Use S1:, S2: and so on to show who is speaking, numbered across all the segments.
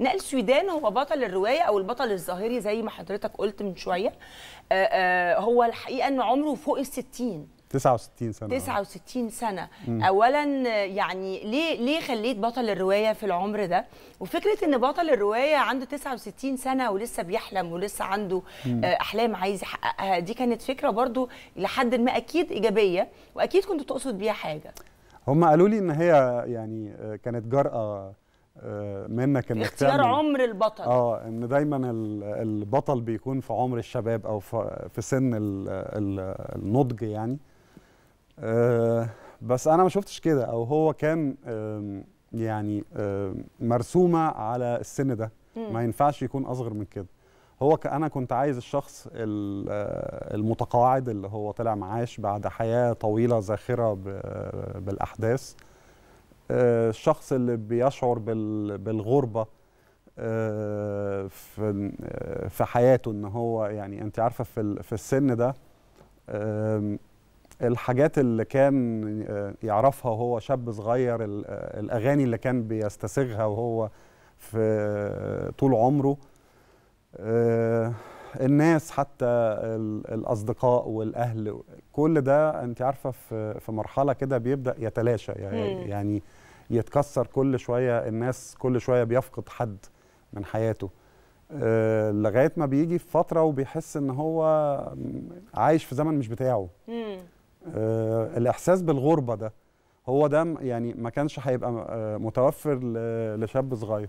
S1: نقل سويدان هو بطل الروايه او البطل الظاهري زي ما حضرتك قلت من شويه آه، آه، هو الحقيقه أن عمره فوق الستين
S2: 60 69 سنه
S1: 69 سنه مم. اولا يعني ليه ليه خليت بطل الروايه في العمر ده وفكره ان بطل الروايه عنده 69 سنه ولسه بيحلم ولسه عنده مم. آه، احلام عايز يحققها دي كانت فكره برضو لحد ما اكيد ايجابيه واكيد كنت تقصد بيها حاجه
S2: هم قالوا لي ان هي يعني كانت جرأه آه، منك انك اختيار تعمل عمر البطل اه ان دايما البطل بيكون في عمر الشباب او في سن النضج يعني آه، بس انا ما شفتش كده او هو كان يعني مرسومه على السن ده ما ينفعش يكون اصغر من كده هو انا كنت عايز الشخص آه، المتقاعد اللي هو طلع معاش بعد حياه طويله زاخره بالاحداث آه، الشخص اللي بيشعر بالغربه آه، في في حياته ان هو يعني انت عارفه في في السن ده الحاجات اللي كان آه، يعرفها وهو شاب صغير الاغاني اللي كان بيستسغها وهو في طول عمره الناس حتى الاصدقاء والاهل كل ده انت عارفه في في مرحله كده بيبدا يتلاشى يعني, مم. يعني يتكسر كل شويه الناس كل شويه بيفقد حد من حياته آه، لغايه ما بيجي في فتره وبيحس ان هو عايش في زمن مش بتاعه آه، الاحساس بالغربه ده هو ده يعني ما كانش هيبقى آه، متوفر لشاب صغير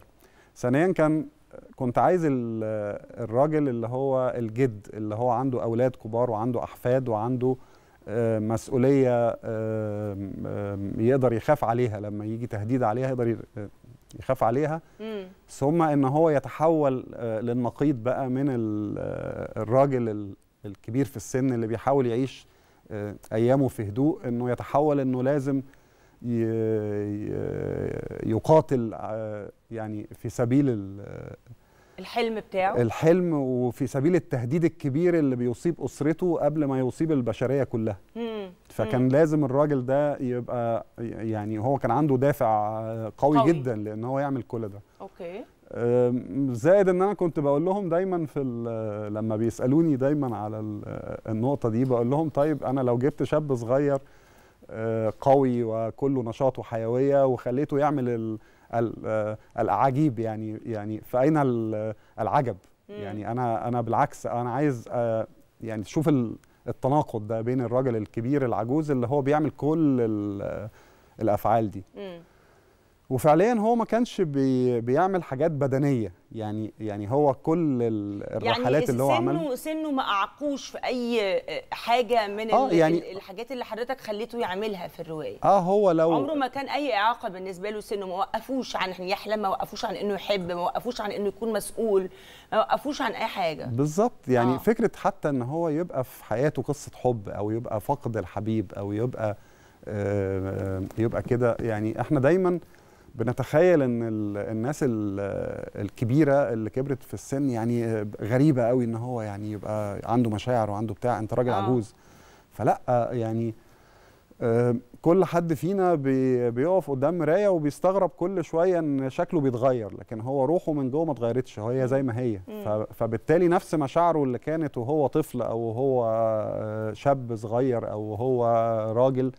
S2: ثانيا كان كنت عايز الراجل اللي هو الجد اللي هو عنده اولاد كبار وعنده احفاد وعنده آه، مسؤوليه يقدر يخاف عليها لما يجي تهديد عليها يقدر آه، يخاف عليها ثم ان هو يتحول آه، للنقيض بقى من الراجل الكبير في السن اللي بيحاول يعيش ايامه في هدوء انه يتحول انه لازم يقاتل آه، يعني في سبيل
S1: الحلم بتاعه
S2: الحلم وفي سبيل التهديد الكبير اللي بيصيب اسرته قبل ما يصيب البشريه كلها
S1: مم. فكان مم. لازم
S2: الراجل ده يبقى يعني هو كان عنده دافع آه، قوي, قوي. جدا لان هو يعمل كل ده اوكي زائد ان انا كنت بقول لهم دايما في لما بيسالوني دايما على النقطه دي بقول لهم طيب انا لو جبت شاب صغير قوي وكله نشاط وحيويه وخليته يعمل الاعاجيب يعني يعني فاين العجب يعني انا انا بالعكس انا عايز آه، يعني تشوف التناقض ده بين الراجل الكبير العجوز اللي هو بيعمل كل الافعال دي وفعليا هو ما كانش بي بيعمل حاجات بدنيه يعني يعني هو كل الرحلات يعني اللي هو عملها
S1: سنه سنه ما اعقوش في اي آه، حاجه من آه يعني الحاجات اللي حضرتك خليته يعملها في الروايه
S2: اه هو لو عمره
S1: ما كان اي اعاقه بالنسبه له سنه ما وقفوش عن يحلم ما وقفوش عن انه يحب ما وقفوش عن انه يكون مسؤول ما وقفوش عن اي حاجه بالظبط
S2: يعني آه. فكره حتى ان هو يبقى في حياته قصه حب او يبقى فقد الحبيب او يبقى آه, آه، يبقى كده يعني احنا دايما بنتخيل ان الناس الكبيره اللي كبرت في السن يعني غريبه قوي ان هو يعني يبقى عنده مشاعر وعنده بتاع انت راجل آه. عجوز فلا يعني آه، كل حد فينا بيقف قدام مرايه وبيستغرب كل شويه ان شكله بيتغير لكن هو روحه من جوه ما اتغيرتش هي زي ما هي فبالتالي نفس مشاعره اللي كانت وهو طفل او هو آه، شاب صغير او هو راجل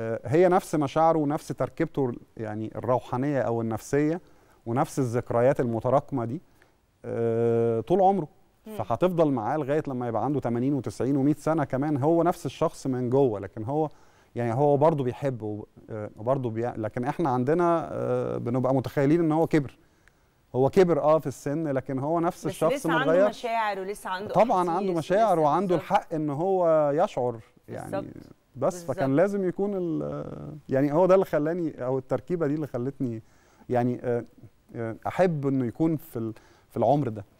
S2: آه، هي نفس مشاعره ونفس تركيبته يعني الروحانيه او النفسيه ونفس الذكريات المتراكمه دي آه، طول عمره فهتفضل معاه لغايه لما يبقى عنده 80 و90 و100 سنه كمان هو نفس الشخص من جوه لكن هو يعني هو برضه بيحب وبرضه آه، بي... لكن احنا عندنا بنبقى متخيلين ان هو كبر هو كبر اه في السن لكن هو نفس بس الشخص لسه عنده
S1: مشاعر ولسه عنده طبعا عنده
S2: مشاعر وعنده الحق ان هو يشعر يعني بالزبط. بس فكان لازم يكون يعني هو ده اللي خلاني او التركيبه دي اللي خلتني يعني آه، آه، احب انه يكون في في العمر ده